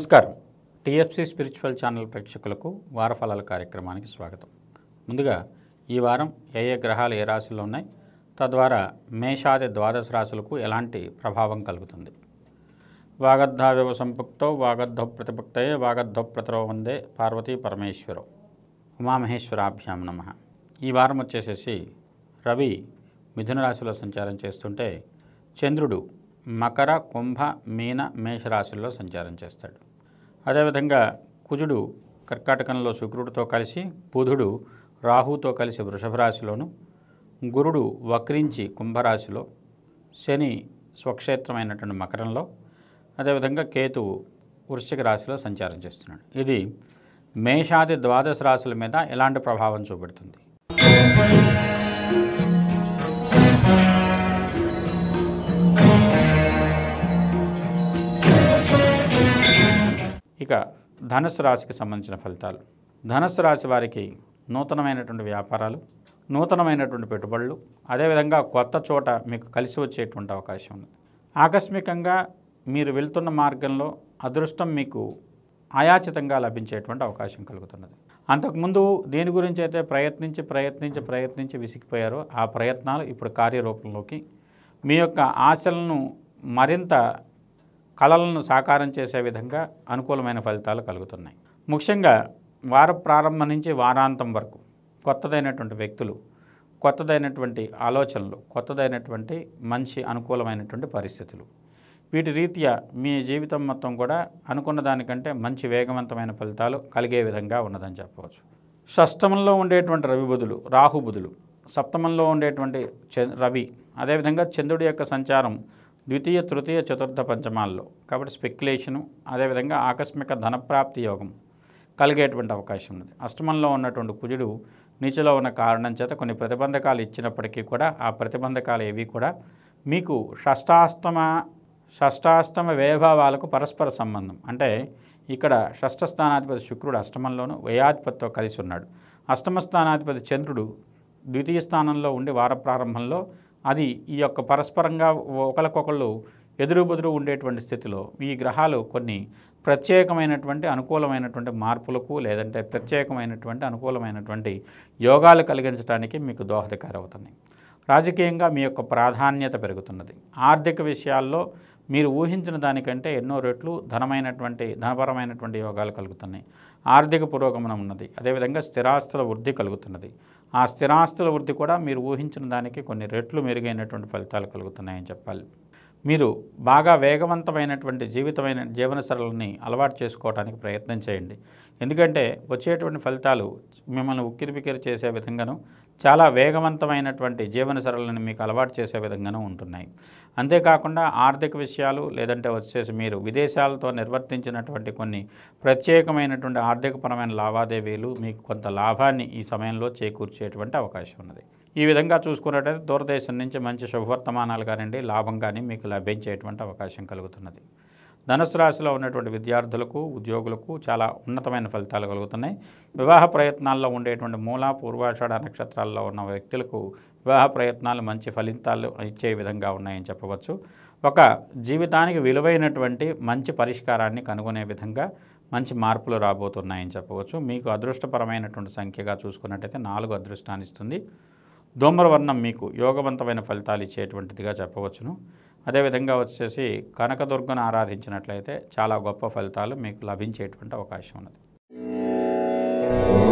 నమస్కారం TFC spiritual channel ప్రేక్షకులకు వారఫలాల కార్యక్రమానికి స్వాగతం ముందుగా ఈ వారం ఏ ఏ గ్రహాలు ఏ రాశుల్లో ఉన్నాయి తద్వారా మేషాది ద్వాదశ రాశులకు ఎలాంటి ప్రభావం కలుగుతుంది వాగద్ధావ్యవ సంపుక్తో వాగద్ధ ప్రతిపక్తయే వాగద్ధ ప్రతరో వందే పార్వతీ పరమేశ్వరో ఉమామహేశ్వరాభ్యాం నమ ఈ వారం వచ్చేసేసి రవి మిథున రాశిలో సంచారం చేస్తుంటే చంద్రుడు మకర కుంభ మీన మేషరాశుల్లో సంచారం చేస్తాడు అదేవిధంగా కుజుడు కర్కాటకంలో శుక్రుడితో కలిసి బుధుడు రాహుతో కలిసి వృషభ రాశిలోను గురుడు వక్రించి కుంభరాశిలో శని స్వక్షేత్రమైనటువంటి మకరంలో అదేవిధంగా కేతువు వృశ్చిక రాశిలో సంచారం చేస్తున్నాడు ఇది మేషాది ద్వాదశ రాశుల మీద ఎలాంటి ప్రభావం చూపెడుతుంది ఇక ధనుసు రాశికి సంబంధించిన ఫలితాలు ధనుసు రాశి వారికి నూతనమైనటువంటి వ్యాపారాలు నూతనమైనటువంటి పెట్టుబడులు అదేవిధంగా కొత్త చోట మీకు కలిసి వచ్చేటువంటి అవకాశం ఉంది ఆకస్మికంగా మీరు వెళ్తున్న మార్గంలో అదృష్టం మీకు ఆయాచితంగా లభించేటువంటి అవకాశం కలుగుతున్నది అంతకుముందు దేని గురించి అయితే ప్రయత్నించి ప్రయత్నించి ప్రయత్నించి విసిగిపోయారో ఆ ప్రయత్నాలు ఇప్పుడు కార్యరూపంలోకి మీ యొక్క ఆశలను మరింత కళలను సాకారం చేసే విధంగా అనుకూలమైన ఫలితాలు కలుగుతున్నాయి ముఖ్యంగా వార ప్రారంభం నుంచి వారాంతం వరకు కొత్తదైనటువంటి వ్యక్తులు కొత్తదైనటువంటి ఆలోచనలు కొత్తదైనటువంటి మంచి అనుకూలమైనటువంటి పరిస్థితులు వీటి రీత్యా మీ జీవితం మొత్తం కూడా అనుకున్న దానికంటే మంచి వేగవంతమైన ఫలితాలు కలిగే విధంగా ఉన్నదని చెప్పవచ్చు షష్టమంలో ఉండేటువంటి రవి బుధులు రాహు సప్తమంలో ఉండేటువంటి రవి అదేవిధంగా చంద్రుడి యొక్క సంచారం ద్వితీయ తృతీయ చతుర్థ పంచమాల్లో కాబట్టి స్పెక్యులేషను అదేవిధంగా ఆకస్మిక ధనప్రాప్తి యోగం కలిగేటువంటి అవకాశం ఉంది అష్టమంలో ఉన్నటువంటి కుజుడు నీచులో ఉన్న కారణం చేత కొన్ని ప్రతిబంధకాలు ఇచ్చినప్పటికీ కూడా ఆ ప్రతిబంధకాలు ఏవి కూడా మీకు షష్టాష్టమ షష్టాష్టమ వ్యయభావాలకు పరస్పర సంబంధం అంటే ఇక్కడ షష్ఠ స్థానాధిపతి శుక్రుడు అష్టమంలోను వ్యయాధిపతితో కలిసి ఉన్నాడు అష్టమ స్థానాధిపతి చంద్రుడు ద్వితీయ స్థానంలో ఉండి వార ప్రారంభంలో అది ఈ యొక్క పరస్పరంగా ఒకరికొకళ్ళు ఎదురుబెదురు ఉండేటువంటి స్థితిలో ఈ గ్రహాలు కొన్ని ప్రత్యేకమైనటువంటి అనుకూలమైనటువంటి మార్పులకు లేదంటే ప్రత్యేకమైనటువంటి అనుకూలమైనటువంటి యోగాలు కలిగించడానికి మీకు దోహదకారవుతున్నాయి రాజకీయంగా మీ యొక్క ప్రాధాన్యత పెరుగుతున్నది ఆర్థిక విషయాల్లో మీరు ఊహించిన దానికంటే ఎన్నో రెట్లు ధనమైనటువంటి ధనపరమైనటువంటి యోగాలు కలుగుతున్నాయి ఆర్థిక పురోగమనం ఉన్నది అదేవిధంగా స్థిరాస్తుల వృద్ధి కలుగుతున్నది ఆ స్థిరాస్తుల వృద్ధి కూడా మీరు ఊహించిన దానికి కొన్ని రెట్లు మెరుగైనటువంటి ఫలితాలు కలుగుతున్నాయని చెప్పాలి మీరు బాగా వేగవంతమైనటువంటి జీవితమైన జీవన సరళిని అలవాటు చేసుకోవడానికి ప్రయత్నం చేయండి ఎందుకంటే వచ్చేటువంటి ఫలితాలు మిమ్మల్ని బిక్కిరి చేసే విధంగాను చాలా వేగవంతమైనటువంటి జీవన సరళని మీకు అలవాటు చేసే విధంగానూ ఉంటున్నాయి అంతేకాకుండా ఆర్థిక విషయాలు లేదంటే వచ్చేసి మీరు విదేశాలతో నిర్వర్తించినటువంటి కొన్ని ప్రత్యేకమైనటువంటి ఆర్థికపరమైన లావాదేవీలు మీకు కొంత లాభాన్ని ఈ సమయంలో చేకూర్చేటువంటి అవకాశం ఉన్నది ఈ విధంగా చూసుకున్నట్లయితే దూరదేశం నుంచి మంచి శుభవర్తమానాలు కానివ్వండి లాభం కానీ మీకు లభించేటువంటి అవకాశం కలుగుతున్నది ధనుసు రాశిలో ఉన్నటువంటి విద్యార్థులకు ఉద్యోగులకు చాలా ఉన్నతమైన ఫలితాలు కలుగుతున్నాయి వివాహ ప్రయత్నాల్లో ఉండేటువంటి మూల పూర్వాషాఢ నక్షత్రాల్లో ఉన్న వ్యక్తులకు వివాహ ప్రయత్నాలు మంచి ఫలితాలు ఇచ్చే విధంగా ఉన్నాయని చెప్పవచ్చు ఒక జీవితానికి విలువైనటువంటి మంచి పరిష్కారాన్ని కనుగొనే విధంగా మంచి మార్పులు రాబోతున్నాయని చెప్పవచ్చు మీకు అదృష్టపరమైనటువంటి సంఖ్యగా చూసుకున్నట్టయితే నాలుగు అదృష్టాన్ని ఇస్తుంది దోమరవర్ణం మీకు యోగవంతమైన ఫలితాలు ఇచ్చేటువంటిదిగా చెప్పవచ్చును అదేవిధంగా వచ్చేసి కనకదుర్గను ఆరాధించినట్లయితే చాలా గొప్ప ఫలితాలు మీకు లభించేటువంటి అవకాశం ఉన్నది